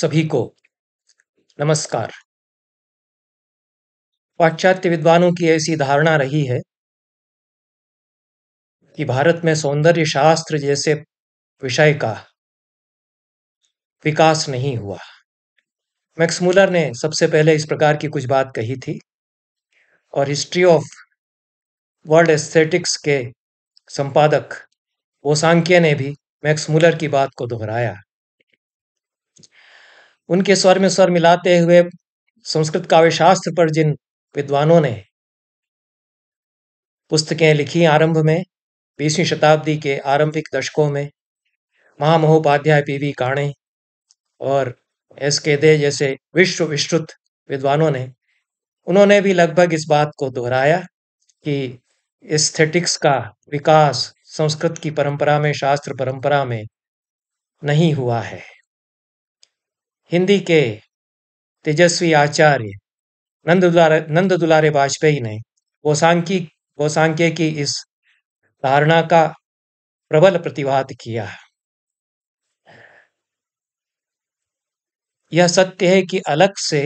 सभी को नमस्कार पाश्चात्य विद्वानों की ऐसी धारणा रही है कि भारत में सौंदर्य शास्त्र जैसे विषय का विकास नहीं हुआ मैक्स मूलर ने सबसे पहले इस प्रकार की कुछ बात कही थी और हिस्ट्री ऑफ वर्ल्ड एस्थेटिक्स के संपादक ओसांक्य ने भी मैक्स मूलर की बात को दोहराया उनके स्वर में स्वर मिलाते हुए संस्कृत काव्य शास्त्र पर जिन विद्वानों ने पुस्तकें लिखी आरंभ में बीसवीं शताब्दी के आरंभिक दशकों में महामहोपाध्याय पी वी काणे और एस के दे जैसे विश्व विश्रुत विद्वानों ने उन्होंने भी लगभग इस बात को दोहराया कि एस्थेटिक्स का विकास संस्कृत की परंपरा में शास्त्र परंपरा में नहीं हुआ है हिंदी के तेजस्वी आचार्य नंद दुलारे नंद दुलारे वाजपेयी ने गोसांकी गोसांके की इस धारणा का प्रबल प्रतिवाद किया यह सत्य है कि अलग से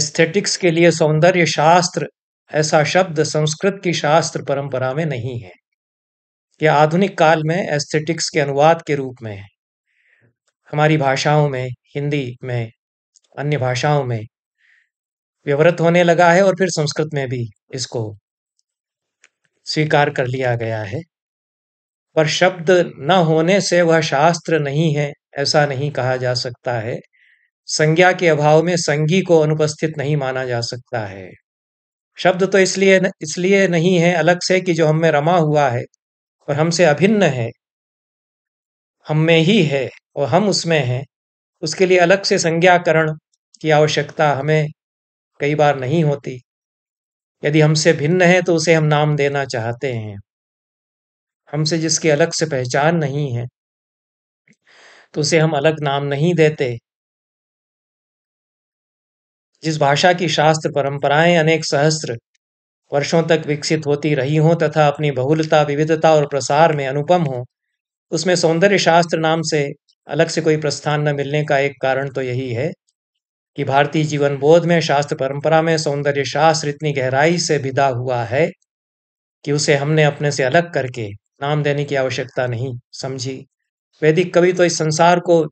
एस्थेटिक्स के लिए सौंदर्य शास्त्र ऐसा शब्द संस्कृत की शास्त्र परंपरा में नहीं है यह आधुनिक काल में एस्थेटिक्स के अनुवाद के रूप में हमारी भाषाओं में हिंदी में अन्य भाषाओं में व्यवृत होने लगा है और फिर संस्कृत में भी इसको स्वीकार कर लिया गया है पर शब्द न होने से वह शास्त्र नहीं है ऐसा नहीं कहा जा सकता है संज्ञा के अभाव में संगी को अनुपस्थित नहीं माना जा सकता है शब्द तो इसलिए इसलिए नहीं है अलग से कि जो हम में रमा हुआ है और हमसे अभिन्न है हम में ही है और हम उसमें हैं उसके लिए अलग से संज्ञाकरण की आवश्यकता हमें कई बार नहीं होती यदि हमसे भिन्न है तो उसे हम नाम देना चाहते हैं हमसे जिसकी अलग से पहचान नहीं है तो उसे हम अलग नाम नहीं देते जिस भाषा की शास्त्र परंपराएं अनेक सहस्त्र वर्षों तक विकसित होती रही हों तथा अपनी बहुलता विविधता और प्रसार में अनुपम हो उसमें सौंदर्य शास्त्र नाम से अलग से कोई प्रस्थान न मिलने का एक कारण तो यही है कि भारतीय जीवन बोध में शास्त्र परंपरा में सौंदर्य शास्त्र इतनी गहराई से विदा हुआ है कि उसे हमने अपने से अलग करके नाम देने की आवश्यकता नहीं समझी वैदिक कवि तो इस संसार को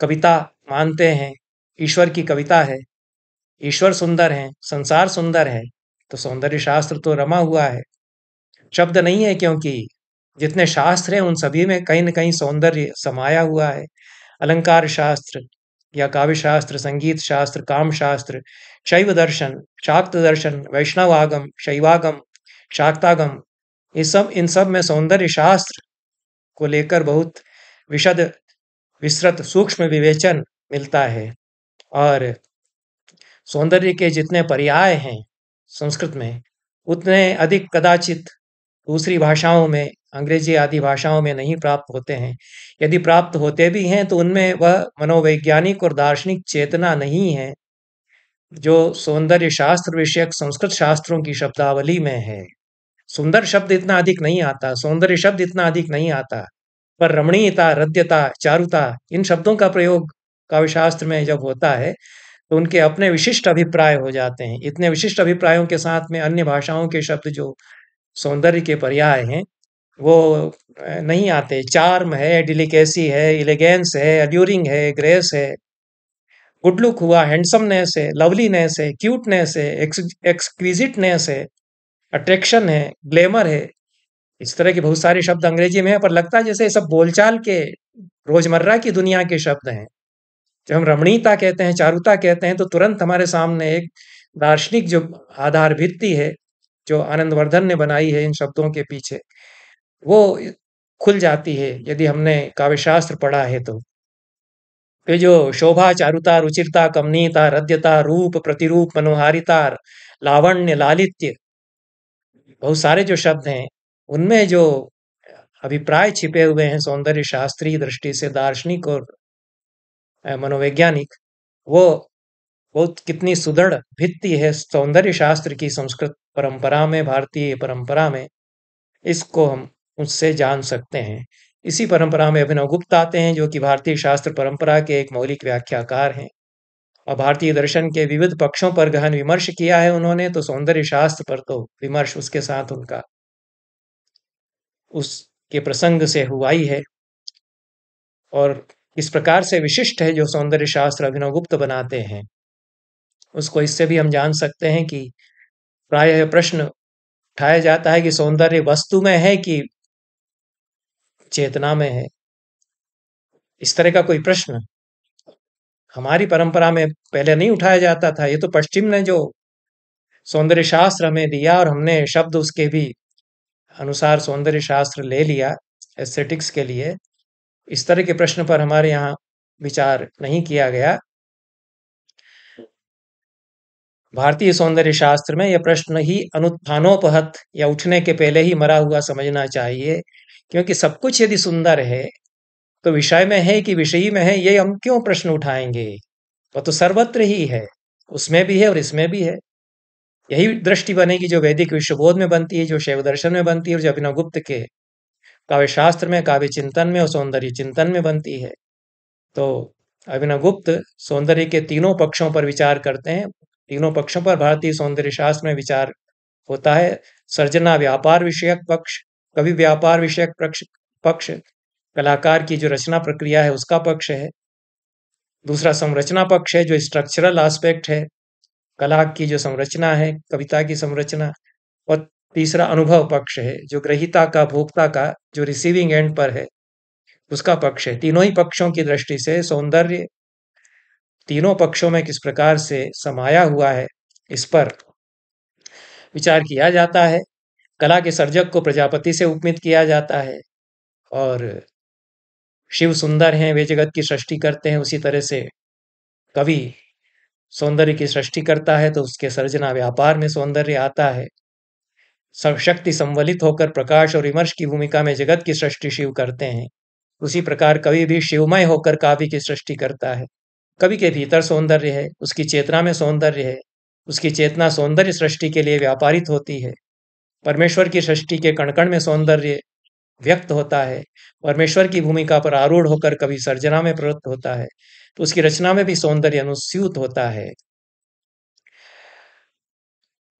कविता मानते हैं ईश्वर की कविता है ईश्वर सुंदर है संसार सुंदर है तो सौंदर्य शास्त्र तो रमा हुआ है शब्द नहीं है क्योंकि जितने शास्त्र हैं उन सभी में कहीं ना कहीं सौंदर्य समाया हुआ है अलंकार शास्त्र या काव्य शास्त्र संगीत शास्त्र काम शास्त्र शैव दर्शन शाक्त दर्शन वैष्णव आगम शैवागम शाक्तागम ये सब इन सब में सौंदर्य शास्त्र को लेकर बहुत विशद विस्तृत सूक्ष्म विवेचन मिलता है और सौंदर्य के जितने पर्याय हैं संस्कृत में उतने अधिक कदाचित दूसरी भाषाओं में अंग्रेजी आदि भाषाओं में नहीं प्राप्त होते हैं यदि प्राप्त होते भी हैं तो उनमें वह मनोवैज्ञानिक और दार्शनिक चेतना नहीं है जो सौंदर्य शास्त्र विषयक संस्कृत शास्त्रों की शब्दावली में है सुंदर शब्द इतना अधिक नहीं आता सौंदर्य शब्द इतना अधिक नहीं आता पर रमणीयता रद्यता चारुता इन शब्दों का प्रयोग काव्य शास्त्र में जब होता है तो उनके अपने विशिष्ट अभिप्राय हो जाते हैं इतने विशिष्ट अभिप्रायों के साथ में अन्य भाषाओं के शब्द जो सौंदर्य के पर्याय हैं वो नहीं आते चार्म है डिलिकेसी है इलेगेंस है अड्यूरिंग है ग्रेस है गुड लुक हुआ हैंडसमनेस है लवलीनेस है क्यूटनेस है एक्सक्विजिटनेस है अट्रैक्शन है ग्लैमर है इस तरह के बहुत सारे शब्द अंग्रेजी में है पर लगता है जैसे ये सब बोलचाल के रोजमर्रा की दुनिया के शब्द हैं जब हम रमणीयता कहते हैं चारुता कहते हैं तो तुरंत हमारे सामने एक दार्शनिक जो आधार भित्ति है जो आनंदवर्धन ने बनाई है इन शब्दों के पीछे वो खुल जाती है यदि हमने काव्यशास्त्र पढ़ा है तो ये जो शोभा चारुता रुचिरता कमनीयता रद्यता रूप प्रतिरूप मनोहारिता लावण्य लालित्य बहुत सारे जो शब्द हैं उनमें जो अभिप्राय छिपे हुए हैं सौंदर्य शास्त्रीय दृष्टि से दार्शनिक और मनोवैज्ञानिक वो बहुत कितनी सुदृढ़ भित्ति है सौंदर्य शास्त्र की संस्कृत परंपरा में भारतीय परंपरा में इसको हम उससे जान सकते हैं इसी परंपरा में अभिनव गुप्त आते हैं जो कि भारतीय शास्त्र परंपरा के एक मौलिक व्याख्याकार हैं और भारतीय दर्शन के विविध पक्षों पर गहन विमर्श किया है उन्होंने तो सौंदर्य शास्त्र पर तो विमर्श उसके साथ उनका उसके प्रसंग से हुआ ही है और इस प्रकार से विशिष्ट है जो सौंदर्य शास्त्र अभिनव गुप्त बनाते हैं उसको इससे भी हम जान सकते हैं कि प्राय प्रश्न उठाया जाता है कि सौंदर्य वस्तु में है कि चेतना में है इस तरह का कोई प्रश्न हमारी परंपरा में पहले नहीं उठाया जाता था ये तो पश्चिम ने जो सौंदर्य शास्त्र हमें दिया और हमने शब्द उसके भी अनुसार सौंदर्य शास्त्र ले लिया एस्थेटिक्स के लिए इस तरह के प्रश्न पर हमारे यहाँ विचार नहीं किया गया भारतीय सौंदर्य शास्त्र में यह प्रश्न ही अनुत्थानोपहत या उठने के पहले ही मरा हुआ समझना चाहिए क्योंकि सब कुछ यदि सुंदर है तो विषय में है कि विषयी में है ये हम क्यों प्रश्न उठाएंगे वह तो सर्वत्र ही है उसमें भी है और इसमें भी है यही दृष्टि बनेगी जो वैदिक विश्वबोध में बनती है जो शैव दर्शन में बनती है और जो अभिनवगुप्त के काव्य शास्त्र में काव्य चिंतन में और सौंदर्य चिंतन में बनती है तो अभिनवगुप्त सौंदर्य के तीनों पक्षों पर विचार करते हैं तीनों पक्षों पर भारतीय सौंदर्य शास्त्र में विचार होता है सर्जना व्यापार विषयक पक्ष कभी व्यापार विषयक पक्ष पक्ष कलाकार की जो रचना प्रक्रिया है उसका पक्ष है दूसरा संरचना पक्ष है जो स्ट्रक्चरल आस्पेक्ट है कला की जो संरचना है कविता की संरचना और तीसरा अनुभव पक्ष है जो ग्रहिता का भोक्ता का जो रिसीविंग एंड पर है उसका पक्ष है तीनों ही पक्षों की दृष्टि से सौंदर्य तीनों पक्षों में किस प्रकार से समाया हुआ है इस पर विचार किया जाता है कला के सर्जक को प्रजापति से उपमित किया जाता है और शिव सुंदर हैं वे जगत की सृष्टि करते हैं उसी तरह से कवि सौंदर्य की सृष्टि करता है तो उसके सर्जना व्यापार में सौंदर्य आता है शक्ति संवलित होकर प्रकाश और विमर्श की भूमिका में जगत की सृष्टि शिव करते हैं उसी प्रकार कवि भी शिवमय होकर काव्य की सृष्टि करता है कवि के भीतर सौंदर्य है उसकी चेतना में सौंदर्य है उसकी चेतना सौंदर्य सृष्टि के लिए व्यापारित होती है परमेश्वर की सृष्टि के कणकण में सौंदर्य व्यक्त होता है परमेश्वर की भूमिका पर आरूढ़ होकर कभी सर्जना में प्रवृत्त होता है तो उसकी रचना में भी सौंदर्य अनुस्यूत होता है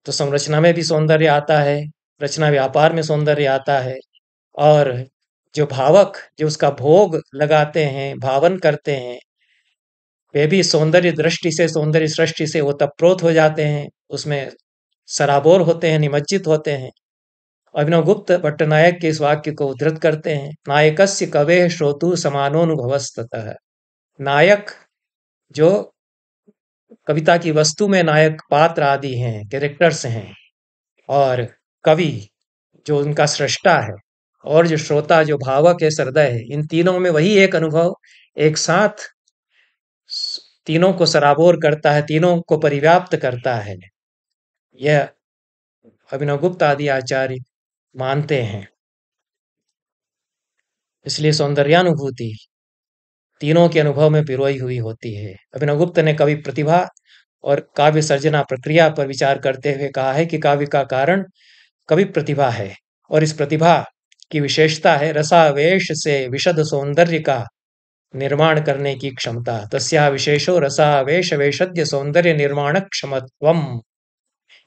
तो संरचना में भी सौंदर्य आता है रचना व्यापार में सौंदर्य आता है और जो भावक जो उसका भोग लगाते हैं भावन करते हैं वे भी सौंदर्य दृष्टि से सौंदर्य सृष्टि से वो तप्रोत हो जाते हैं उसमें सराबोर होते हैं निमज्जित होते हैं अभिनव गुप्त भट्टनायक के इस वाक्य को उद्धृत करते हैं नायकस्य कवे श्रोतु है नायक जो कविता की वस्तु में नायक पात्र आदि हैं कैरेक्टर्स हैं और कवि जो उनका सृष्टा है और जो श्रोता जो भावक है श्रदय है इन तीनों में वही एक अनुभव एक साथ तीनों को सराबोर करता है तीनों को परिव्याप्त करता है यह अभिनवगुप्त आदि आचार्य मानते हैं इसलिए सौंदर्यानुभूति तीनों के अनुभव में पिरोई हुई होती है अभिनव गुप्त ने कवि प्रतिभा और काव्य सर्जना प्रक्रिया पर विचार करते हुए कहा है कि काव्य का कारण कवि प्रतिभा है और इस प्रतिभा की विशेषता है रसावेश से विशद सौंदर्य का निर्माण करने की क्षमता तस्या विशेषो रसावेश वेशद्य सौंदर्य निर्माण क्षमत्वम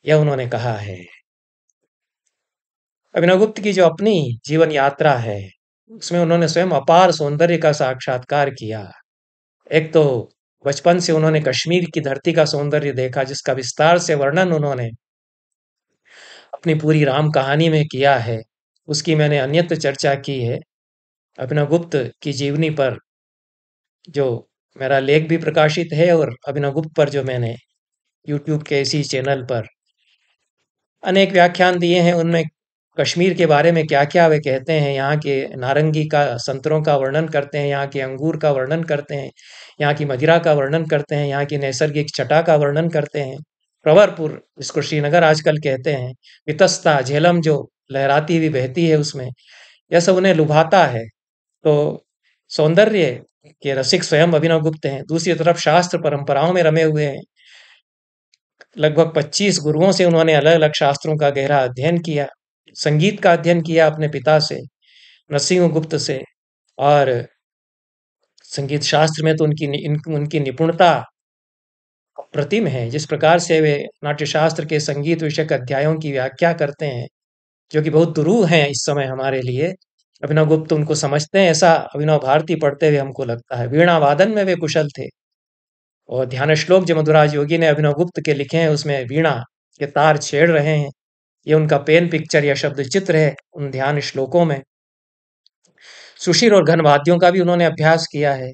यह उन्होंने कहा है अभिनवगुप्त की जो अपनी जीवन यात्रा है उसमें उन्होंने स्वयं अपार सौंदर्य का साक्षात्कार किया एक तो बचपन से उन्होंने कश्मीर की धरती का सौंदर्य देखा जिसका विस्तार से वर्णन उन्होंने अपनी पूरी राम कहानी में किया है उसकी मैंने अन्यत्र चर्चा की है अभिनव गुप्त की जीवनी पर जो मेरा लेख भी प्रकाशित है और अभिनव गुप्त पर जो मैंने यूट्यूब के इसी चैनल पर अनेक व्याख्यान दिए हैं उनमें कश्मीर के बारे में क्या क्या वे कहते हैं यहाँ के नारंगी का संतरों का वर्णन करते हैं यहाँ के अंगूर का वर्णन करते हैं यहाँ की मदिरा का वर्णन करते हैं यहाँ की नैसर्गिक छटा का वर्णन करते हैं प्रवरपुर जिसको श्रीनगर आजकल कहते हैं वितस्ता झेलम जो लहराती हुई बहती है उसमें यह सब उन्हें लुभाता है तो सौंदर्य के रसिक स्वयं अभिनव गुप्त हैं दूसरी तरफ शास्त्र परंपराओं में रमे हुए हैं लगभग 25 गुरुओं से उन्होंने अलग अलग शास्त्रों का गहरा अध्ययन किया संगीत का अध्ययन किया अपने पिता से नरसिंह गुप्त से और संगीत शास्त्र में तो उनकी इन, उनकी निपुणता प्रतिम है जिस प्रकार से वे नाट्यशास्त्र के संगीत विषय अध्यायों की व्याख्या करते हैं जो कि बहुत दुरू हैं इस समय हमारे लिए अभिनव गुप्त उनको समझते हैं ऐसा अभिनव भारती पढ़ते हुए हमको लगता है वीणा वादन में वे कुशल थे और ध्यान श्लोक जो मधुराज योगी ने अभिनव गुप्त के लिखे हैं उसमें वीणा के तार छेड़ रहे हैं ये उनका पेन पिक्चर या शब्द चित्र है उन ध्यान श्लोकों में सुशील और घन वाद्यों का भी उन्होंने अभ्यास किया है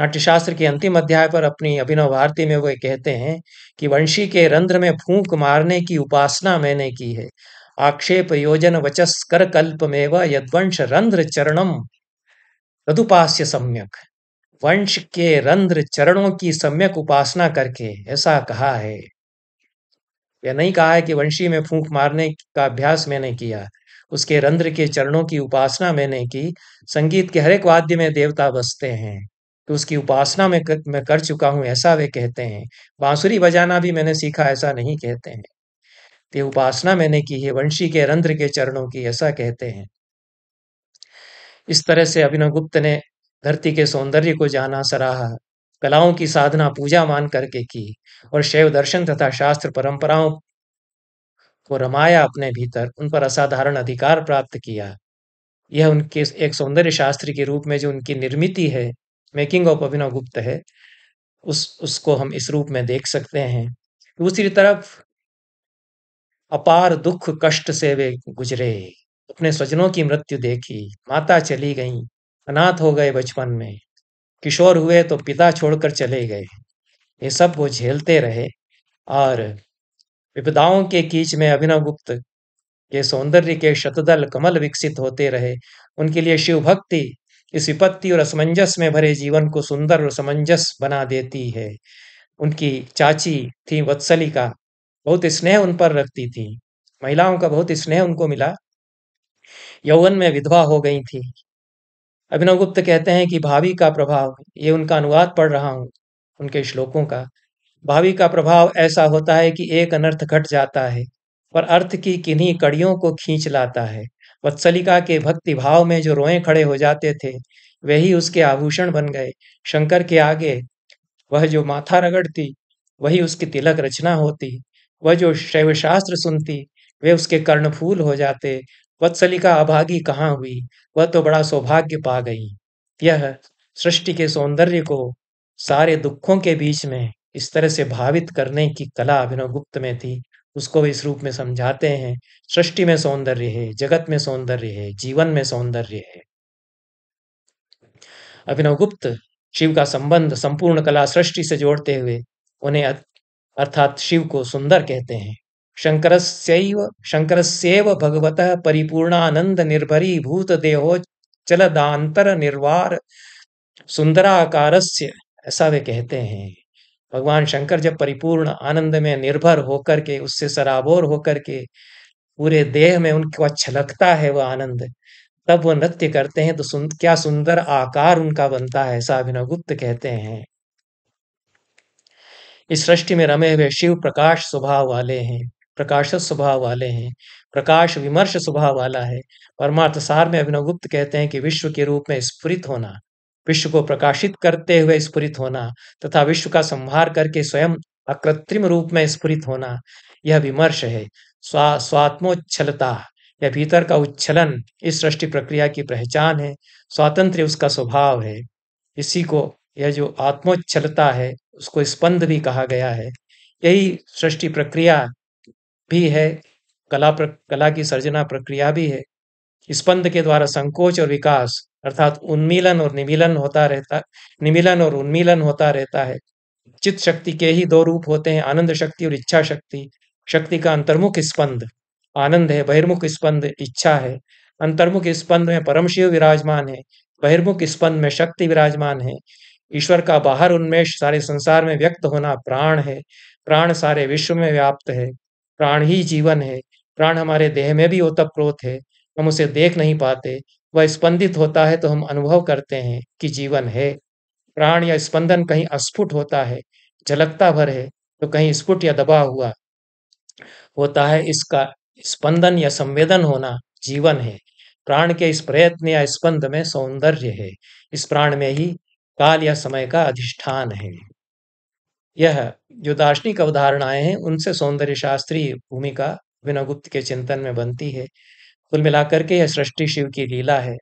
नाट्यशास्त्र के अंतिम अध्याय पर अपनी अभिनव भारती में वे कहते हैं कि वंशी के रंध्र में फूंक मारने की उपासना मैंने की है आक्षेप योजन वचस्कर कल्प में वंश रंध्र चरणम तदुपास्य सम्यक वंश के रंध्र चरणों की सम्यक उपासना करके ऐसा कहा है यह नहीं कहा है कि वंशी में फूंक मारने का अभ्यास मैंने किया उसके रंध्र के चरणों की उपासना मैंने की संगीत के हरेक वाद्य में देवता बसते हैं तो उसकी उपासना में कर, मैं कर चुका हूं ऐसा वे कहते हैं बांसुरी बजाना भी मैंने सीखा ऐसा नहीं कहते हैं ये उपासना मैंने की है वंशी के रंध्र के चरणों की ऐसा कहते हैं इस तरह से अभिनव गुप्त ने धरती के सौंदर्य को जाना सराहा कलाओं की साधना पूजा मान करके की और शैव दर्शन तथा शास्त्र परंपराओं को रमाया अपने भीतर उन पर असाधारण अधिकार प्राप्त किया यह उनके एक सौंदर्य शास्त्र के रूप में जो उनकी निर्मित है मेकिंग ऑफ अभिनव गुप्त है उस उसको हम इस रूप में देख सकते हैं दूसरी तरफ अपार दुख कष्ट से वे गुजरे अपने स्वजनों की मृत्यु देखी माता चली गई अनाथ हो गए बचपन में किशोर हुए तो पिता छोड़कर चले गए ये सब वो झेलते रहे और विपदाओं के कीच में अभिनव गुप्त के सौंदर्य के शतदल कमल विकसित होते रहे उनके लिए शिव भक्ति इस विपत्ति और असमंजस में भरे जीवन को सुंदर और समंजस बना देती है उनकी चाची थी वत्सली का बहुत स्नेह उन पर रखती थी महिलाओं का बहुत स्नेह उनको मिला यौवन में विधवा हो गई थी अभिनव गुप्त कहते हैं कि भावी का प्रभाव ये उनका अनुवाद पढ़ रहा हूँ उनके श्लोकों का भावी का प्रभाव ऐसा होता है कि एक अनर्थ घट जाता है पर अर्थ की किन्हीं कड़ियों को खींच लाता है वत्सलिका के भक्ति भाव में जो रोए खड़े हो जाते थे वही उसके आभूषण बन गए शंकर के आगे वह जो माथा रगड़ती वही उसकी तिलक रचना होती वह जो शैव शास्त्र सुनती वे उसके कर्णफूल हो जाते वत्सलिका अभागी कहाँ हुई वह तो बड़ा सौभाग्य पा गई यह सृष्टि के सौंदर्य को सारे दुखों के बीच में इस तरह से भावित करने की कला अभिनव गुप्त में थी उसको भी इस रूप में समझाते हैं सृष्टि में सौंदर्य है जगत में सौंदर्य है जीवन में सौंदर्य है अभिनव गुप्त शिव का संबंध संपूर्ण कला सृष्टि से जोड़ते हुए उन्हें अर्थात शिव को सुंदर कहते हैं शङ्करस्यैव शङ्करस्येव भगवतः परिपूर्णानन्दनिर्भरीभूतदेहो निर्वार सुंदराकारस्य ऐसा वे कहते हैं भगवान शंकर जब परिपूर्ण आनंद में निर्भर होकर के उससे सराबोर होकर के पूरे देह में उनको छलकता है वह आनंद तब वो नृत्य करते हैं तो सुन, क्या सुंदर आकार उनका बनता है ऐसा गुप्त कहते हैं इस सृष्टि में रमे हुए शिव प्रकाश स्वभाव वाले हैं प्रकाश स्वभाव वाले हैं प्रकाश विमर्श स्वभाव वाला है परमार्थ सार में अभिनव गुप्त कहते हैं कि विश्व के रूप में स्फुरित होना विश्व को प्रकाशित करते हुए स्फुरित होना तथा विश्व का संहार करके स्वयं अकृत्रिम रूप में स्फुरित होना यह विमर्श है स्वा स्वात्मोच्छलता यह भीतर का उच्छलन इस सृष्टि प्रक्रिया की पहचान है स्वातंत्र उसका स्वभाव है इसी को यह जो आत्मोच्छलता है उसको स्पंद भी कहा गया है यही सृष्टि प्रक्रिया भी है कला प्र, कला की सर्जना प्रक्रिया भी है स्पंद के द्वारा संकोच और विकास अर्थात उन्मिलन और निमिलन होता रहता निमिलन और उन्मिलन होता रहता है चित्त शक्ति के ही दो रूप होते हैं आनंद शक्ति और इच्छा शक्ति शक्ति का अंतर्मुख स्पंद आनंद है बहिर्मुख स्पंद इच्छा है अंतर्मुख स्पंद में परम शिव विराजमान है बहिर्मुख स्पंद में शक्ति विराजमान है ईश्वर का बाहर उन्मेष सारे संसार में व्यक्त होना प्राण है प्राण सारे विश्व में व्याप्त है प्राण ही जीवन है प्राण हमारे देह में भी ओतप्रोत है हम उसे देख नहीं पाते वह स्पंदित होता है तो हम अनुभव करते हैं कि जीवन है प्राण या स्पंदन कहीं अस्फुट होता है झलकता भर है तो कहीं स्फुट या दबा हुआ होता है इसका स्पंदन या संवेदन होना जीवन है प्राण के इस प्रयत्न या स्पंद में सौंदर्य है इस प्राण में ही काल या समय का अधिष्ठान है यह जो दार्शनिक अवधारणाएं हैं उनसे सौंदर्य शास्त्री भूमिका बिना गुप्त के चिंतन में बनती है कुल मिलाकर के यह सृष्टि शिव की लीला है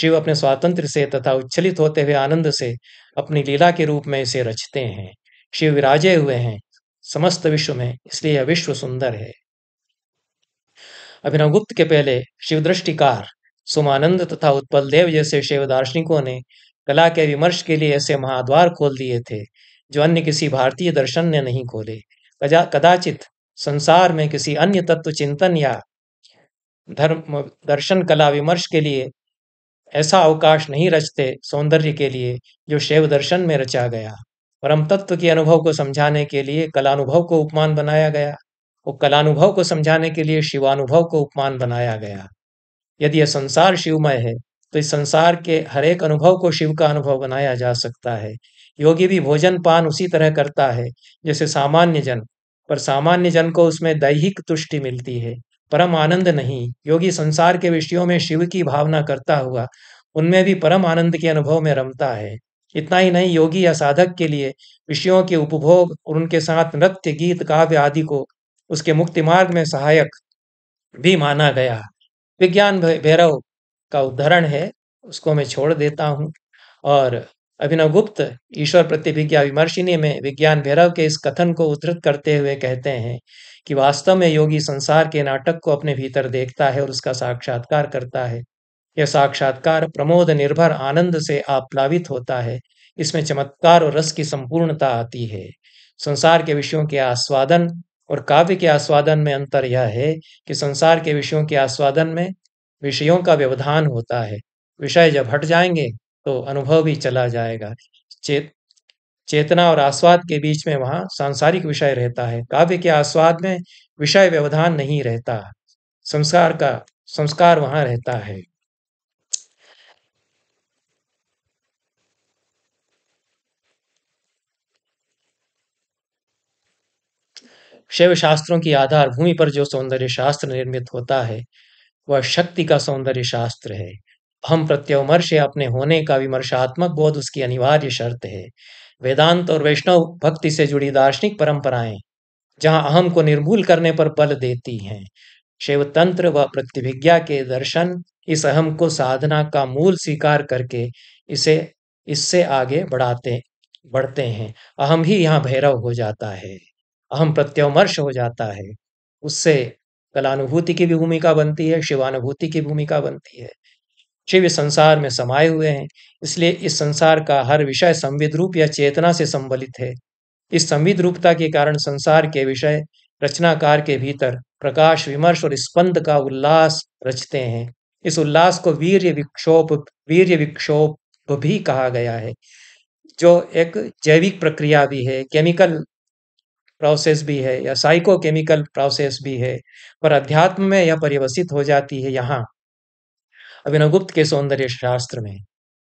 शिव अपने स्वातंत्र से तथा उच्छलित होते हुए आनंद से अपनी लीला के रूप में इसे रचते हैं शिव विराजे हुए हैं समस्त विश्व में इसलिए यह विश्व सुंदर है अभिनवगुप्त के पहले शिव दृष्टिकार सुमानंद तथा उत्पल देव जैसे शिव दार्शनिकों ने कला के विमर्श के लिए ऐसे महाद्वार खोल दिए थे जो अन्य किसी भारतीय दर्शन ने नहीं खोले कदाचित संसार में किसी अन्य तत्व चिंतन या धर्म दर्शन कला विमर्श के लिए ऐसा अवकाश नहीं रचते सौंदर्य के लिए जो शैव दर्शन में रचा गया परम तत्व के अनुभव को समझाने के लिए कलानुभव को उपमान बनाया गया और कलानुभव को समझाने के लिए शिवानुभव को उपमान बनाया गया यदि यह संसार शिवमय है तो इस संसार के हरेक अनुभव को शिव का अनुभव बनाया जा सकता है योगी भी भोजन पान उसी तरह करता है जैसे सामान्य जन पर सामान्य जन को उसमें दैहिक तुष्टि मिलती है परम आनंद नहीं योगी संसार के विषयों में शिव की भावना करता हुआ उनमें भी परम आनंद के अनुभव में रमता है इतना ही नहीं योगी या साधक के लिए विषयों के उपभोग और उनके साथ नृत्य गीत काव्य आदि को उसके मुक्ति मार्ग में सहायक भी माना गया विज्ञान भैरव का उदाहरण है उसको मैं छोड़ देता हूँ और अभिनव गुप्त ईश्वर प्रतिभिज्ञा विमर्शिनी में विज्ञान भैरव के इस कथन को उद्धृत करते हुए कहते हैं कि वास्तव में योगी संसार के नाटक को अपने भीतर देखता है और उसका साक्षात्कार करता है यह साक्षात्कार प्रमोद निर्भर आनंद से आप्लावित होता है इसमें चमत्कार और रस की संपूर्णता आती है संसार के विषयों के आस्वादन और काव्य के आस्वादन में अंतर यह है कि संसार के विषयों के आस्वादन में विषयों का व्यवधान होता है विषय जब हट जाएंगे तो अनुभव भी चला जाएगा चेत चेतना और आस्वाद के बीच में वहां सांसारिक विषय रहता है काव्य के आस्वाद में विषय व्यवधान नहीं रहता संस्कार का संस्कार वहां रहता है शैव शास्त्रों की आधार भूमि पर जो सौंदर्य शास्त्र निर्मित होता है वह शक्ति का सौंदर्य शास्त्र है हम प्रत्यवमर्श या अपने होने का विमर्शात्मक बोध उसकी अनिवार्य शर्त है वेदांत और वैष्णव भक्ति से जुड़ी दार्शनिक परंपराएं जहां अहम को निर्मूल करने पर बल देती हैं शिव तंत्र व प्रतिभिज्ञा के दर्शन इस अहम को साधना का मूल स्वीकार करके इसे इससे आगे बढ़ाते बढ़ते हैं अहम ही यहाँ भैरव हो जाता है अहम प्रत्यवमर्श हो जाता है उससे कलानुभूति की भी भूमिका बनती है शिवानुभूति की भूमिका बनती है शिव संसार में समाये हुए हैं इसलिए इस संसार का हर विषय संविध रूप या चेतना से संबलित है इस संविध रूपता के कारण संसार के विषय रचनाकार के भीतर प्रकाश विमर्श और स्पंद का उल्लास रचते हैं इस उल्लास को वीर्य विक्षोभ वीर्य विक्षोभ भी कहा गया है जो एक जैविक प्रक्रिया भी है केमिकल प्रोसेस भी है या साइकोकेमिकल प्रोसेस भी है पर अध्यात्म में यह परिवसित हो जाती है यहाँ अभिनवगुप्त के सौंदर्य शास्त्र में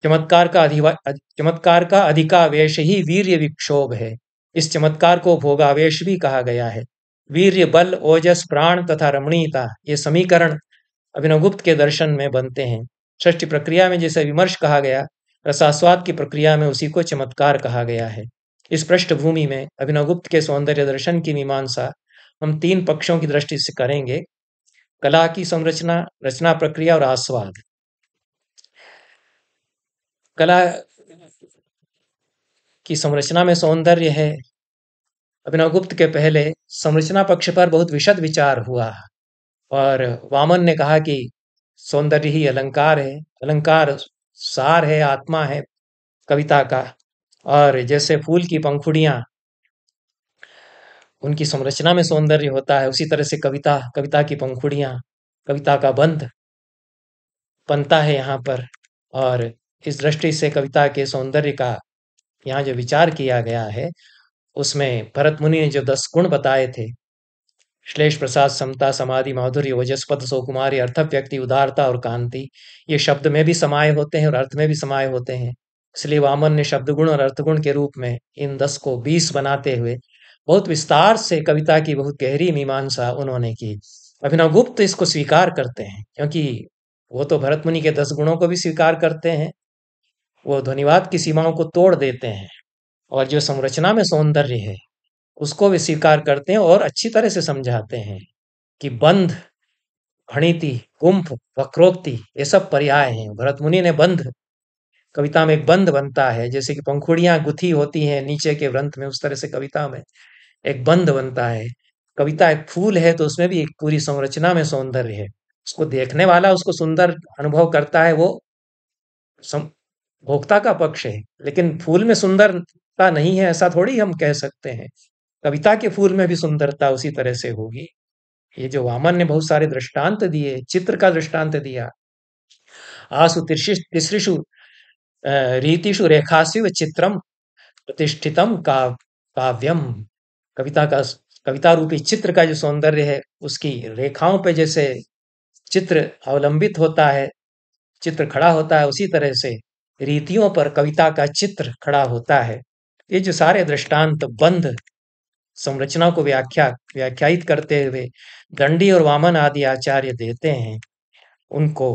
चमत्कार का चमत्कार का अधिकावेश ही वीर्य विक्षोभ है इस चमत्कार को भोगावेश भी कहा गया है वीर्य बल ओजस प्राण तथा रमणीयता ये समीकरण अभिनवगुप्त के दर्शन में बनते हैं सृष्टि प्रक्रिया में जैसे विमर्श कहा गया रसास्वाद की प्रक्रिया में उसी को चमत्कार कहा गया है इस पृष्ठभूमि में अभिनवगुप्त के सौंदर्य दर्शन की मीमांसा हम तीन पक्षों की दृष्टि से करेंगे कला की संरचना रचना प्रक्रिया और आस्वाद कला की संरचना में सौंदर्य है अभिनव गुप्त के पहले संरचना पक्ष पर बहुत विशद विचार हुआ और वामन ने कहा कि सौंदर्य ही अलंकार है अलंकार सार है आत्मा है कविता का और जैसे फूल की पंखुड़ियां उनकी संरचना में सौंदर्य होता है उसी तरह से कविता कविता की पंखुड़ियां कविता का बंध पनता है यहाँ पर और इस दृष्टि से कविता के सौंदर्य का यहाँ जो विचार किया गया है उसमें भरत मुनि ने जो दस गुण बताए थे श्लेष प्रसाद समता समाधि माधुर्य वजस्पत सोकुमारी अर्थ व्यक्ति उदारता और कांति ये शब्द में भी समाये होते हैं और अर्थ में भी समाये होते हैं इसलिए वामन ने शब्द गुण और अर्थ गुण के रूप में इन दस को बीस बनाते हुए बहुत विस्तार से कविता की बहुत गहरी मीमांसा उन्होंने की अभिनव गुप्त इसको स्वीकार करते हैं क्योंकि वो तो भरत मुनि के दस गुणों को भी स्वीकार करते हैं वो ध्वनिवाद की सीमाओं को तोड़ देते हैं और जो संरचना में सौंदर्य है उसको भी स्वीकार करते हैं और अच्छी तरह से समझाते हैं कि बंध घणिति कुंभ वक्रोक्ति ये सब पर्याय हैं भरत मुनि ने बंध कविता में एक बंध बनता है जैसे कि पंखुड़ियां गुथी होती हैं नीचे के व्रंथ में उस तरह से कविता में एक बंध बनता है कविता एक फूल है तो उसमें भी एक पूरी संरचना में सौंदर्य है उसको देखने वाला उसको सुंदर अनुभव करता है वो भोक्ता का पक्ष है लेकिन फूल में सुंदरता नहीं है ऐसा थोड़ी हम कह सकते हैं कविता के फूल में भी सुंदरता उसी तरह से होगी ये जो वामन ने बहुत सारे दृष्टांत दिए चित्र का दृष्टांत दिया आसु तिसृषु रीतिशु रेखासु चित्रम प्रतिष्ठितम काव्यम कविता का कविता रूपी चित्र का जो सौंदर्य है उसकी रेखाओं पे जैसे चित्र अवलंबित होता है चित्र खड़ा होता है उसी तरह से रीतियों पर कविता का चित्र खड़ा होता है ये जो सारे दृष्टांत बंध संरचना को व्याख्या व्याख्यायित करते हुए दंडी और वामन आदि आचार्य देते हैं उनको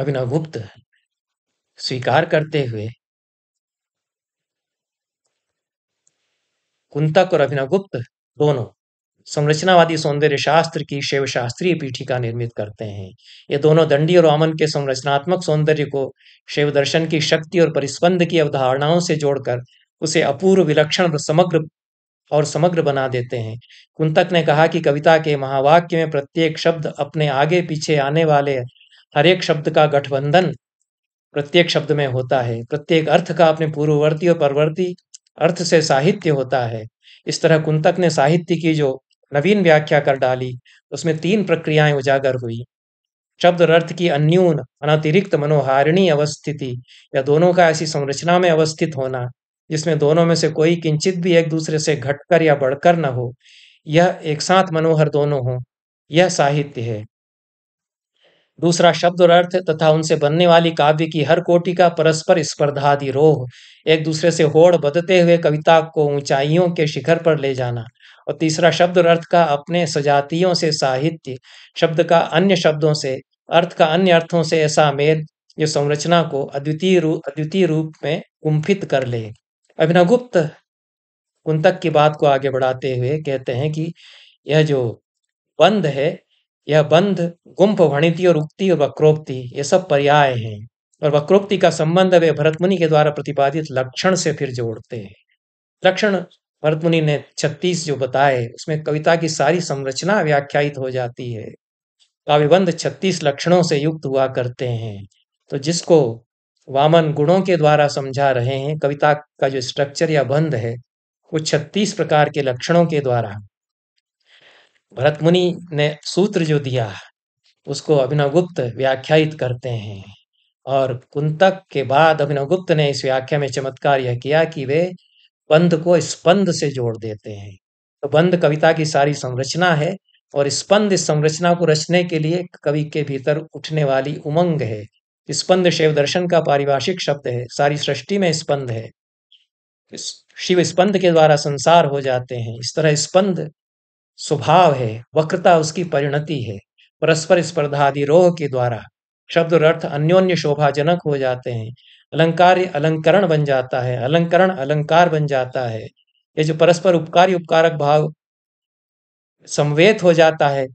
अभिनवगुप्त स्वीकार करते हुए कुंतक और अभिनवगुप्त दोनों संरचनावादी सौंदर्य शास्त्र की शिव शास्त्रीय पीठिका निर्मित करते हैं ये दोनों दंडी और वामन के संरचनात्मक सौंदर्य को शिव दर्शन की शक्ति और परिस्पंद की अवधारणाओं से जोड़कर उसे अपूर्व विलक्षण और समग्र और समग्र बना देते हैं कुंतक ने कहा कि कविता के महावाक्य में प्रत्येक शब्द अपने आगे पीछे आने वाले हरेक शब्द का गठबंधन प्रत्येक शब्द में होता है प्रत्येक अर्थ का अपने पूर्ववर्ती और परवर्ती अर्थ से साहित्य होता है इस तरह कुंतक ने साहित्य की जो नवीन व्याख्या कर डाली उसमें तीन प्रक्रियाएं उजागर हुई शब्द और अर्थ की अन्यून अनातिरिक्त मनोहारिणी अवस्थिति या दोनों का ऐसी संरचना में अवस्थित होना जिसमें दोनों में से कोई किंचित भी एक दूसरे से घटकर या बढ़कर न हो यह एक साथ मनोहर दोनों हो यह साहित्य है दूसरा शब्द और अर्थ तथा उनसे बनने वाली काव्य की हर कोटि का परस्पर स्पर्धादि रोह एक दूसरे से होड़ बदते हुए कविता को ऊंचाइयों के शिखर पर ले जाना और तीसरा शब्द और अर्थ का अपने सजातियों से साहित्य शब्द का अन्य शब्दों से अर्थ का अन्य अर्थों से ऐसा मेल जो संरचना को अद्वितीय रूप अद्वितीय रूप में कुंफित कर ले अभिनवगुप्त कुंतक की बात को आगे बढ़ाते हुए कहते हैं कि यह जो बंद है यह बंध गुम्फ वणिति और उक्ति और वक्रोक्ति ये सब पर्याय हैं और वक्रोक्ति का संबंध वे भरतमुनि के द्वारा प्रतिपादित लक्षण से फिर जोड़ते हैं लक्षण भरतमुनि ने छत्तीस जो बताए उसमें कविता की सारी संरचना व्याख्यायित हो जाती है काव्यबंध छत्तीस लक्षणों से युक्त हुआ करते हैं तो जिसको वामन गुणों के द्वारा समझा रहे हैं कविता का जो स्ट्रक्चर या बंध है वो छत्तीस प्रकार के लक्षणों के द्वारा भरत मुनि ने सूत्र जो दिया उसको अभिनवगुप्त व्याख्यायित करते हैं और कुंतक के बाद अभिनवगुप्त ने इस व्याख्या में चमत्कार यह किया कि वे बंध को स्पंद से जोड़ देते हैं तो बंध कविता की सारी संरचना है और स्पंद इस संरचना को रचने के लिए कवि के भीतर उठने वाली उमंग है स्पंद शिव दर्शन का पारिभाषिक शब्द है सारी सृष्टि में स्पंद है शिव स्पंद के द्वारा संसार हो जाते हैं इस तरह स्पंद स्वभाव है वक्रता उसकी परिणति है परस्पर स्पर्धा आदि रोह के द्वारा शब्द और अर्थ अन्योन्य शोभाजनक हो जाते हैं अलंकार अलंकरण बन जाता है अलंकरण अलंकार बन जाता है ये जो परस्पर उपकारी उपकारक भाव संवेद हो जाता है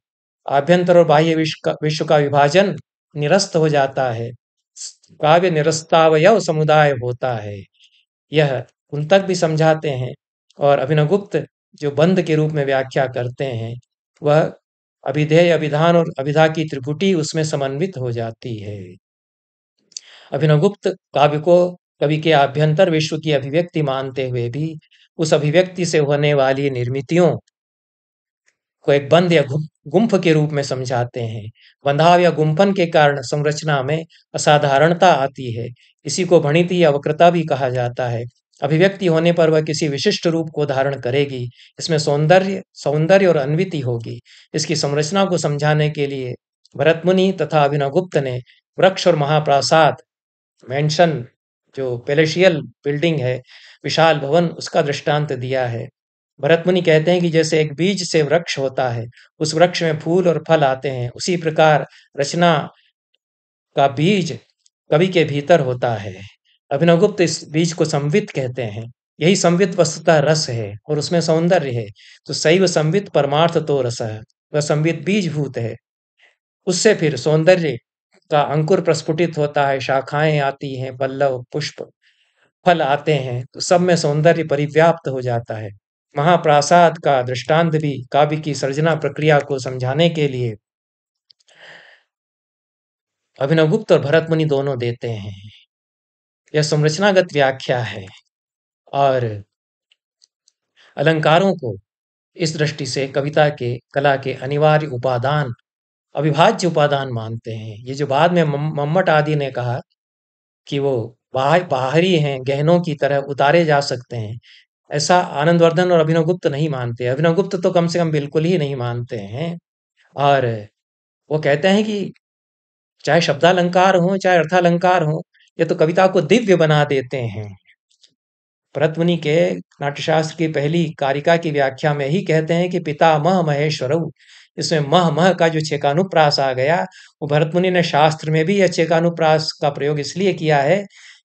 आभ्यंतर और बाह्य विश्व का विश्व का विभाजन निरस्त हो जाता है काव्य निरस्तावय समुदाय होता है यह उन तक भी समझाते हैं और अभिनवगुप्त जो बंद के रूप में व्याख्या करते हैं वह अभिधेय अभिधान और अभिधा की त्रिपुटी उसमें समन्वित हो जाती है अभिनवगुप्त काव्य को कवि के आभ्यंतर विश्व की अभिव्यक्ति मानते हुए भी उस अभिव्यक्ति से होने वाली निर्मितियों को एक बंद या गुम्फ के रूप में समझाते हैं बंधाव या गुम्फन के कारण संरचना में असाधारणता आती है इसी को भणित या वक्रता भी कहा जाता है अभिव्यक्ति होने पर वह किसी विशिष्ट रूप को धारण करेगी इसमें सौंदर्य सौंदर्य और अन्विति होगी इसकी संरचना को समझाने के लिए भरत मुनि तथा अभिनव गुप्त ने वृक्ष और महाप्रासाद मेंशन जो पेलेशियल बिल्डिंग है विशाल भवन उसका दृष्टांत दिया है भरत मुनि कहते हैं कि जैसे एक बीज से वृक्ष होता है उस वृक्ष में फूल और फल आते हैं उसी प्रकार रचना का बीज कवि के भीतर होता है अभिनवगुप्त इस बीज को संवित कहते हैं यही संवित वस्तुता रस है और उसमें सौंदर्य है तो शैव संवित परमार्थ तो रस है वह संवित बीजभूत है उससे फिर सौंदर्य का अंकुर प्रस्फुटित होता है शाखाएं आती हैं पल्लव पुष्प फल आते हैं तो सब में सौंदर्य परिव्याप्त हो जाता है महाप्रासाद का दृष्टांत भी काव्य की सृजना प्रक्रिया को समझाने के लिए अभिनवगुप्त और भरत मुनि दोनों देते हैं यह संरचनागत व्याख्या है और अलंकारों को इस दृष्टि से कविता के कला के अनिवार्य उपादान अविभाज्य उपादान मानते हैं ये जो बाद में मम्मट आदि ने कहा कि वो बाहर बाहरी हैं गहनों की तरह उतारे जा सकते हैं ऐसा आनंदवर्धन और अभिनव गुप्त नहीं मानते अभिनव गुप्त तो कम से कम बिल्कुल ही नहीं मानते हैं और वो कहते हैं कि चाहे शब्दालंकार हो चाहे अर्थालंकार हो ये तो कविता को दिव्य बना देते हैं भरतमुनि के नाट्यशास्त्र की पहली कारिका की व्याख्या में ही कहते हैं कि पिता मह महेश्वर इसमें मह मह का जो छेकानुप्रास आ गया वो भरतमुनि ने शास्त्र में भी यह छेकानुप्रास का प्रयोग इसलिए किया है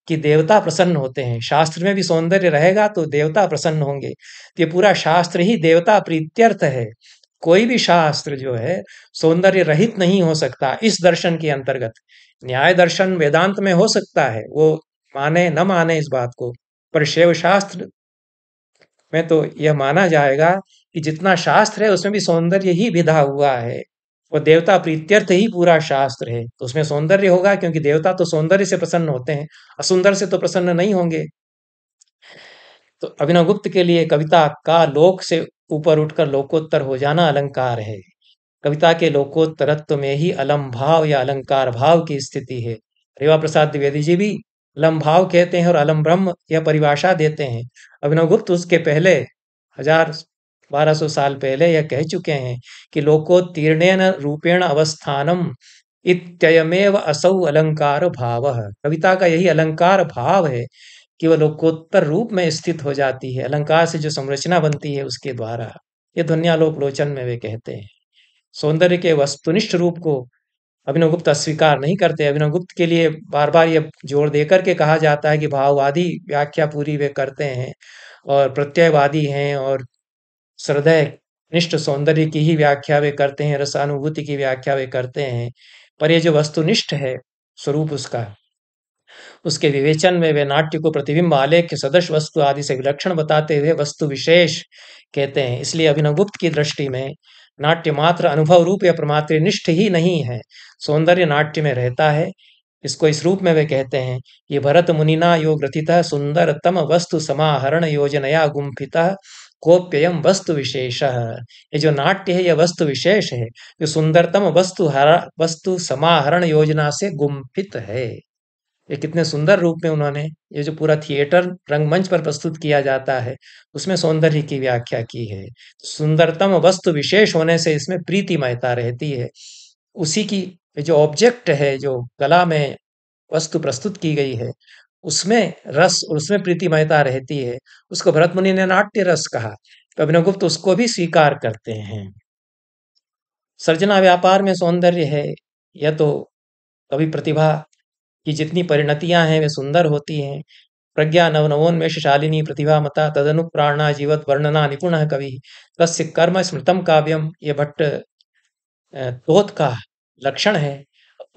कि देवता प्रसन्न होते हैं शास्त्र में भी सौंदर्य रहेगा तो देवता प्रसन्न होंगे ये पूरा शास्त्र ही देवता प्रीत्यर्थ है कोई भी शास्त्र जो है सौंदर्य रहित नहीं हो सकता इस दर्शन के अंतर्गत न्याय दर्शन वेदांत में हो सकता है वो माने न माने इस बात को पर शैव शास्त्र में तो यह माना जाएगा कि जितना शास्त्र है उसमें भी सौंदर्य ही विधा हुआ है वो देवता प्रीत्यर्थ ही पूरा शास्त्र है तो उसमें सौंदर्य होगा क्योंकि देवता तो सौंदर्य से प्रसन्न होते हैं असुंदर से तो प्रसन्न नहीं होंगे तो अभिनव गुप्त के लिए कविता का लोक से ऊपर उठकर लोकोत्तर हो जाना अलंकार है कविता के लोकोत्तरत्व में ही अलम भाव या अलंकार भाव की स्थिति है रेवा प्रसाद द्विवेदी जी भी अलम भाव कहते हैं और अलम ब्रह्म यह परिभाषा देते हैं अभिनव गुप्त उसके पहले हजार बारह सौ साल पहले यह कह चुके हैं कि लोकोत्तीर्ण रूपेण अवस्थानम इत्ययमेव असौ अलंकार भाव कविता का यही अलंकार भाव है कि वह लोकोत्तर रूप में स्थित हो जाती है अलंकार से जो संरचना बनती है उसके द्वारा ये ध्वनियालोक लोचन में वे कहते हैं सौंदर्य के वस्तुनिष्ठ रूप को अभिनवगुप्त अस्वीकार नहीं करते अभिनवगुप्त के लिए बार बार ये जोर देकर के कहा जाता है कि भाववादी व्याख्या पूरी वे करते हैं और प्रत्ययवादी हैं और श्रदय निष्ठ सौंदर्य की ही व्याख्या वे करते हैं रसानुभूति की व्याख्या वे करते हैं पर ये जो वस्तुनिष्ठ है स्वरूप उसका उसके विवेचन में वे नाट्य को प्रतिबिंब आलेख के सदस्य वस्तु आदि से विलक्षण बताते हुए वस्तु विशेष कहते हैं इसलिए अभिनवगुप्त की दृष्टि में नाट्य मात्र अनुभव रूप या प्रमातृनिष्ठ ही नहीं है सौंदर्य नाट्य में रहता है इसको इस रूप में वे कहते हैं ये भरत मुनिना योग ग्रथित सुंदरतम वस्तु समाहरण योजनया गुम्फिता कोप्ययम वस्तु विशेष ये जो नाट्य है यह वस्तु विशेष है जो सुंदरतम वस्तु हरा वस्तु समाहरण योजना से गुम्फित है ये कितने सुंदर रूप में उन्होंने ये जो पूरा थिएटर रंगमंच पर प्रस्तुत किया जाता है उसमें सौंदर्य की व्याख्या की है सुंदरतम वस्तु विशेष होने से इसमें प्रीतिमयता रहती है उसी की जो ऑब्जेक्ट है जो कला में वस्तु प्रस्तुत की गई है उसमें रस उसमें प्रीतिमयता रहती है उसको भरत मुनि ने नाट्य रस कहा तो अभिनवगुप्त उसको भी स्वीकार करते हैं सर्जना व्यापार में सौंदर्य है यह तो कभी प्रतिभा की जितनी परिणतियां हैं वे सुंदर होती हैं प्रज्ञा नवनवोन्मेष शालिनी प्रतिभा मता तदनुप्राणा जीवत वर्णना निपुण कवि तस्य कर्म स्मृतम काव्यम ये भट्ट तोत का लक्षण है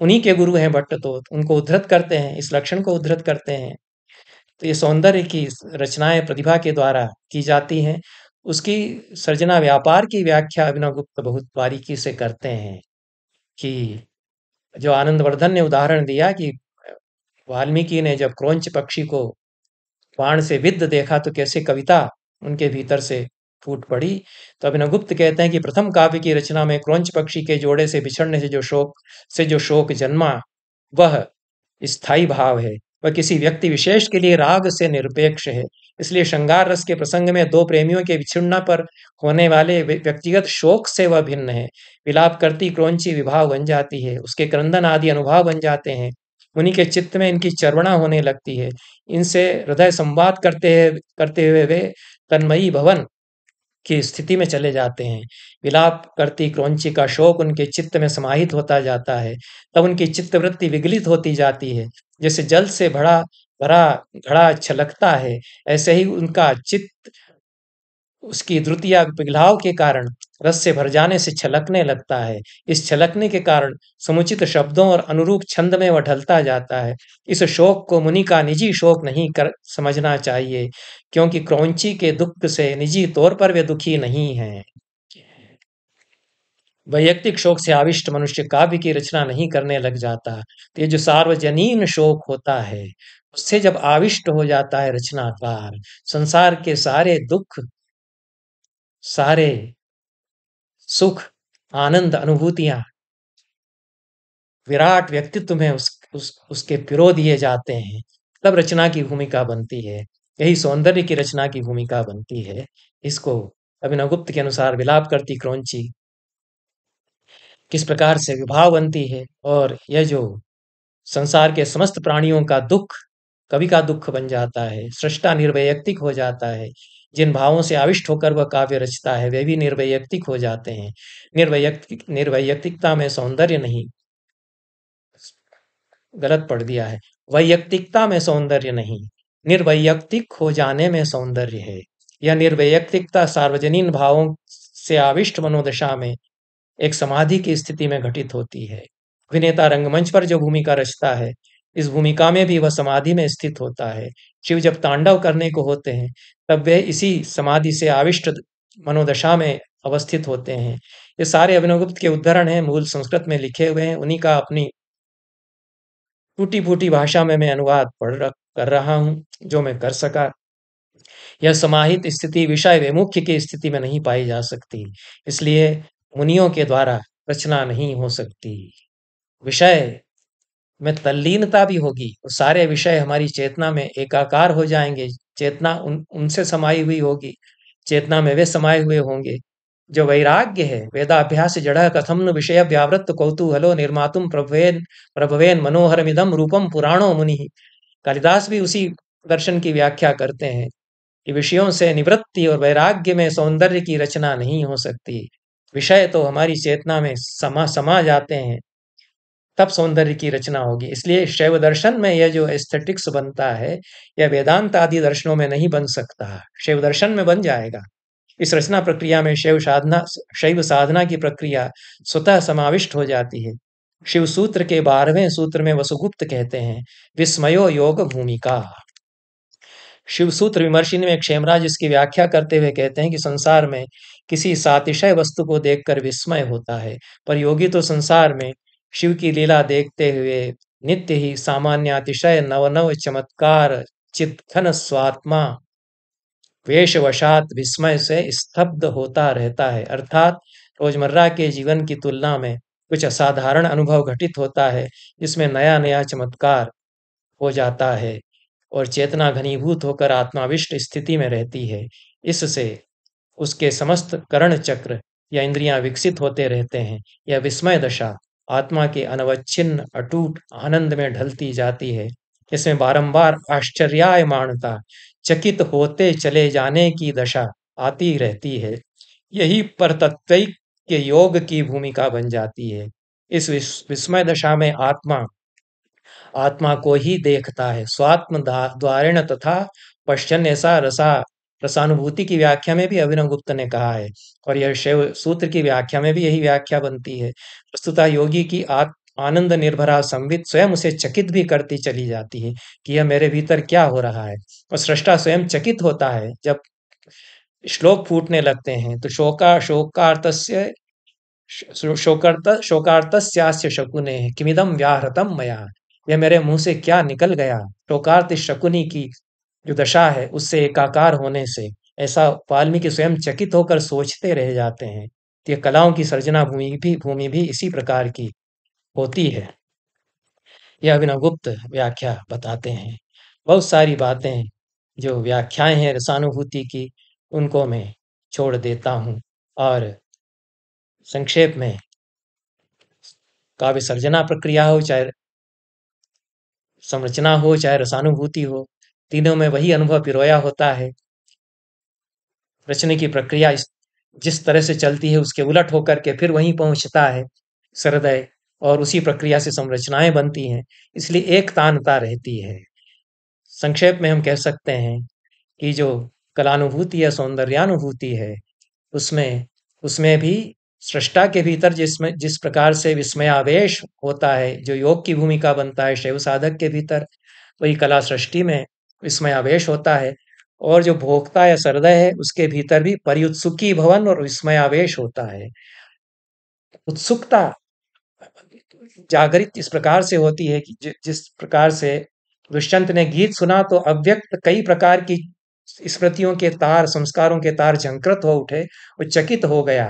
उन्हीं के गुरु हैं भट्ट तोत उनको उद्धृत करते हैं इस लक्षण को उद्धृत करते हैं तो ये सौंदर्य की रचनाएं प्रतिभा के द्वारा की जाती हैं उसकी सृजना व्यापार की व्याख्या अभिनव गुप्त बहुत बारीकी से करते हैं कि जो आनंदवर्धन ने उदाहरण दिया कि वाल्मीकि ने जब क्रौंच पक्षी को बाण से विद्ध देखा तो कैसे कविता उनके भीतर से फूट पड़ी तो अभिनवगुप्त कहते हैं कि प्रथम काव्य की रचना में क्रौंच पक्षी के जोड़े से बिछड़ने से जो शोक से जो शोक जन्मा वह स्थायी भाव है वह किसी व्यक्ति विशेष के लिए राग से निरपेक्ष है इसलिए श्रृंगार रस के प्रसंग में दो प्रेमियों के बिछुड़ना पर होने वाले व्यक्तिगत शोक से वह भिन्न है विलाप करती क्रोंची विभाव बन जाती है उसके क्रंदन आदि अनुभाव बन जाते हैं उन्हीं के चित्त में इनकी चरवणा होने लगती है इनसे हृदय संवाद करते करते हुए वे तन्मयी भवन की स्थिति में चले जाते हैं विलाप करती क्रौंची का शोक उनके चित्त में समाहित होता जाता है तब उनकी चित्तवृत्ति विगलित होती जाती है जैसे जल से भरा भरा घड़ा छलकता है ऐसे ही उनका चित्त उसकी द्रुतिया पिघलाव के कारण रस से भर जाने से छलकने लगता है इस छलकने के कारण समुचित शब्दों और अनुरूप छंद में वह ढलता जाता है इस शोक को मुनि का निजी शोक नहीं कर समझना चाहिए क्योंकि क्रौंची के दुख से निजी तौर पर वे दुखी नहीं हैं वैयक्तिक शोक से आविष्ट मनुष्य काव्य की रचना नहीं करने लग जाता तो ये जो सार्वजनीन शोक होता है उससे जब आविष्ट हो जाता है रचनाकार संसार के सारे दुख सारे सुख आनंद अनुभूतियां विराट व्यक्तित्व में उस, उस उसके पिरो दिए जाते हैं तब रचना की भूमिका बनती है यही सौंदर्य की रचना की भूमिका बनती है इसको अभिनवगुप्त के अनुसार विलाप करती क्रोंची किस प्रकार से विभाव बनती है और यह जो संसार के समस्त प्राणियों का दुख कवि का दुख बन जाता है सृष्टा निर्वैयक्तिक हो जाता है जिन भावों से आविष्ट होकर वह काव्य रचता है वे भी निर्वैयक्तिक हो जाते हैं निर्वैयक्तिक निर्वैयक्तिकता में सौंदर्य नहीं गलत पढ़ दिया है वैयक्तिकता में सौंदर्य नहीं निर्वैयक्तिक हो जाने में सौंदर्य है यह निर्वैयक्तिकता सार्वजनिक भावों से आविष्ट मनोदशा में एक समाधि की स्थिति में घटित होती है अभिनेता रंगमंच पर जो भूमिका रचता है इस भूमिका में भी वह समाधि में स्थित होता है शिव जब तांडव करने को होते हैं तब वे इसी समाधि से आविष्ट मनोदशा में अवस्थित होते हैं ये सारे अभिनवगुप्त के उदाहरण हैं मूल संस्कृत में लिखे हुए हैं उन्हीं का अपनी टूटी फूटी भाषा में मैं अनुवाद पढ़ रख, कर रहा हूं जो मैं कर सका यह समाहित स्थिति विषय विमुख्य की स्थिति में नहीं पाई जा सकती इसलिए मुनियों के द्वारा रचना नहीं हो सकती विषय में तल्लीनता भी होगी और सारे विषय हमारी चेतना में एकाकार हो जाएंगे चेतना उन उनसे समाई हुई होगी चेतना में वे समाये हुए होंगे जो वैराग्य है वेदाभ्यास जड़ कथम विषय व्यावृत्त कौतूहलो निर्मातुम प्रभवेन प्रभवेन मनोहरमिदम रूपम पुराणो मुनि कालिदास भी उसी दर्शन की व्याख्या करते हैं कि विषयों से निवृत्ति और वैराग्य में सौंदर्य की रचना नहीं हो सकती विषय तो हमारी चेतना में समा समा जाते हैं तब सौंदर्य की रचना होगी इसलिए शैव दर्शन में यह जो एस्थेटिक्स बनता है यह वेदांत आदि दर्शनों में नहीं बन सकता शैव दर्शन में बन जाएगा इस रचना प्रक्रिया में शैव साधना शैव साधना की प्रक्रिया स्वतः समाविष्ट हो जाती है शिव सूत्र के बारहवें सूत्र में वसुगुप्त कहते हैं विस्मयो योग भूमिका शिव सूत्र विमर्शी में क्षेमराज इसकी व्याख्या करते हुए कहते हैं कि संसार में किसी सातिशय वस्तु को देखकर विस्मय होता है पर योगी तो संसार में शिव की लीला देखते हुए नित्य ही सामान्य अतिशय नवनव चमत्कार चित्तन स्वात्मा वेशवशात विस्मय से स्तब्ध होता रहता है अर्थात रोजमर्रा के जीवन की तुलना में कुछ असाधारण अनुभव घटित होता है जिसमें नया नया चमत्कार हो जाता है और चेतना घनीभूत होकर आत्माविष्ट स्थिति में रहती है इससे उसके समस्त करण चक्र या इंद्रियां विकसित होते रहते हैं यह विस्मय दशा आत्मा के अनवच्छिन्न अटूट आनंद में ढलती जाती है इसमें बारंबार आश्चर्यायमानता चकित होते चले जाने की दशा आती रहती है यही परतत्विक के योग की भूमिका बन जाती है इस विस्मय दशा में आत्मा आत्मा को ही देखता है स्वात्म द्वारण तथा पश्चन ऐसा रसा रसानुभूति की व्याख्या में भी अभिनव गुप्त ने कहा है और यह शैव सूत्र की व्याख्या में भी यही व्याख्या बनती है प्रस्तुता योगी की आत् आनंद निर्भरा संवित स्वयं उसे चकित भी करती चली जाती है कि यह मेरे भीतर क्या हो रहा है और सृष्टा स्वयं चकित होता है जब श्लोक फूटने लगते हैं तो शोका शोकार्थस्य शोकार्थ शोकार्थस्यास्य शकुने किमिदम व्याहृतम मया यह मेरे मुंह से क्या निकल गया शोकार्त शकुनी की जो दशा है उससे एकाकार होने से ऐसा वाल्मीकि स्वयं चकित होकर सोचते रह जाते हैं तो ये कलाओं की सर्जना भूमि भी भूमि भी इसी प्रकार की होती है यह अभिनवगुप्त व्याख्या बताते हैं बहुत सारी बातें जो व्याख्याएं हैं रसानुभूति की उनको मैं छोड़ देता हूं और संक्षेप में काव्य सर्जना प्रक्रिया हो चाहे संरचना हो चाहे रसानुभूति हो तीनों में वही अनुभव पिरोया होता है रचने की प्रक्रिया जिस तरह से चलती है उसके उलट होकर के फिर वहीं पहुंचता है सरदय और उसी प्रक्रिया से संरचनाएं बनती हैं इसलिए एक तानता रहती है संक्षेप में हम कह सकते हैं कि जो कलानुभूति या सौंदर्यानुभूति है उसमें उसमें भी सृष्टा के भीतर जिसमें जिस प्रकार से विस्मयावेश होता है जो योग की भूमिका बनता है शैव साधक के भीतर वही कला सृष्टि में विस्मय आवेश होता है और जो भोक्ता या सरदय है उसके भीतर भी परियुत्सुकी भवन और विस्मय आवेश होता है उत्सुकता जागृत इस प्रकार से होती है कि जिस प्रकार से दुष्यंत ने गीत सुना तो अव्यक्त कई प्रकार की स्मृतियों के तार संस्कारों के तार झंकृत हो उठे और चकित हो गया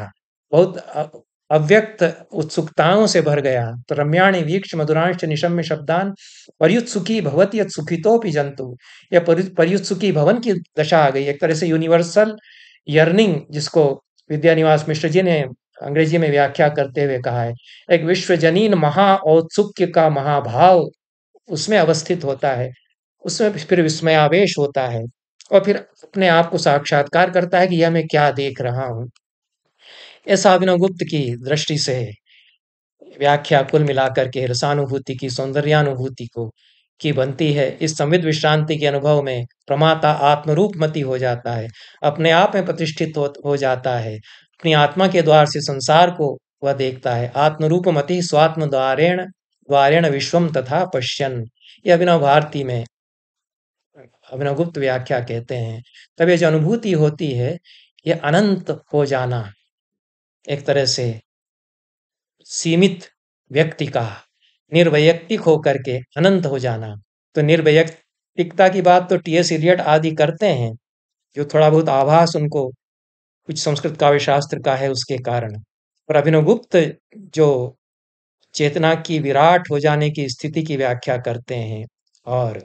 बहुत अव्यक्त उत्सुकताओं से भर गया तो रम्याणी वीक्ष मधुरांश निशम्य शब्दान परयुत्सुकी भवत भी जंतु या परयुत्सुकी भवन की दशा आ गई एक तरह से यूनिवर्सल यर्निंग जिसको विद्यानिवास मिश्र जी ने अंग्रेजी में व्याख्या करते हुए कहा है एक विश्वजनीन महा औत्सुक्य का महाभाव उसमें अवस्थित होता है उसमें फिर विस्मयावेश होता है और फिर अपने आप को साक्षात्कार करता है कि यह मैं क्या देख रहा हूं अभिनव अभिनवगुप्त की दृष्टि से व्याख्या कुल मिलाकर के रसानुभूति की सौंदर्यानुभूति को की बनती है इस संविध विश्रांति के अनुभव में प्रमाता आत्मरूपमती हो जाता है अपने आप में प्रतिष्ठित हो, हो जाता है अपनी आत्मा के द्वार से संसार को वह देखता है मति स्वात्म द्वारेण द्वारेण विश्वम तथा पश्यन ये अभिनव भारती में अभिनवगुप्त व्याख्या कहते हैं तब ये जो अनुभूति होती है ये अनंत हो जाना एक तरह से सीमित व्यक्ति का निर्वैयक्तिक होकर के अनंत हो जाना तो निर्वैयक्तिकता की बात तो टी एस इलियट आदि करते हैं जो थोड़ा बहुत आभास उनको कुछ संस्कृत काव्य शास्त्र का है उसके कारण और अभिनवगुप्त जो चेतना की विराट हो जाने की स्थिति की व्याख्या करते हैं और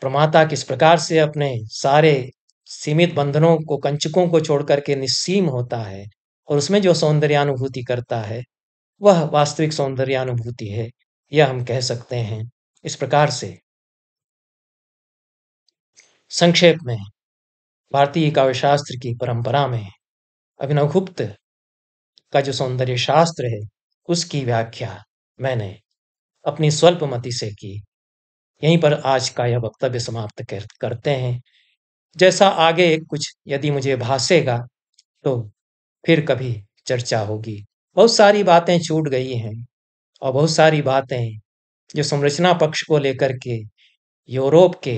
प्रमाता किस प्रकार से अपने सारे सीमित बंधनों को कंचकों को छोड़ करके निस्सीम होता है और उसमें जो सौंदर्यानुभूति करता है वह वास्तविक सौंदर्यानुभूति है यह हम कह सकते हैं इस प्रकार से संक्षेप में भारतीय काव्यशास्त्र की परंपरा में अभिनवगुप्त का जो सौंदर्य शास्त्र है उसकी व्याख्या मैंने अपनी स्वल्पमति से की यहीं पर आज का यह वक्तव्य समाप्त करते हैं जैसा आगे कुछ यदि मुझे भासेगा तो फिर कभी चर्चा होगी बहुत सारी बातें छूट गई हैं और बहुत सारी बातें जो संरचना पक्ष को लेकर के यूरोप के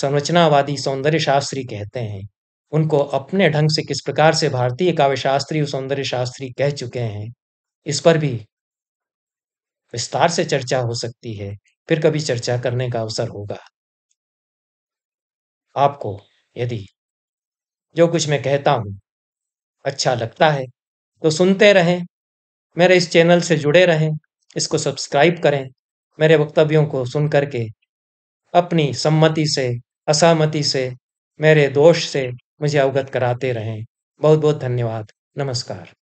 संरचनावादी सौंदर्य शास्त्री कहते हैं उनको अपने ढंग से किस प्रकार से भारतीय काव्य शास्त्री और सौंदर्य शास्त्री कह चुके हैं इस पर भी विस्तार से चर्चा हो सकती है फिर कभी चर्चा करने का अवसर होगा आपको यदि जो कुछ मैं कहता हूँ अच्छा लगता है तो सुनते रहें मेरे इस चैनल से जुड़े रहें इसको सब्सक्राइब करें मेरे वक्तव्यों को सुन करके अपनी सम्मति से असहमति से मेरे दोष से मुझे अवगत कराते रहें बहुत बहुत धन्यवाद नमस्कार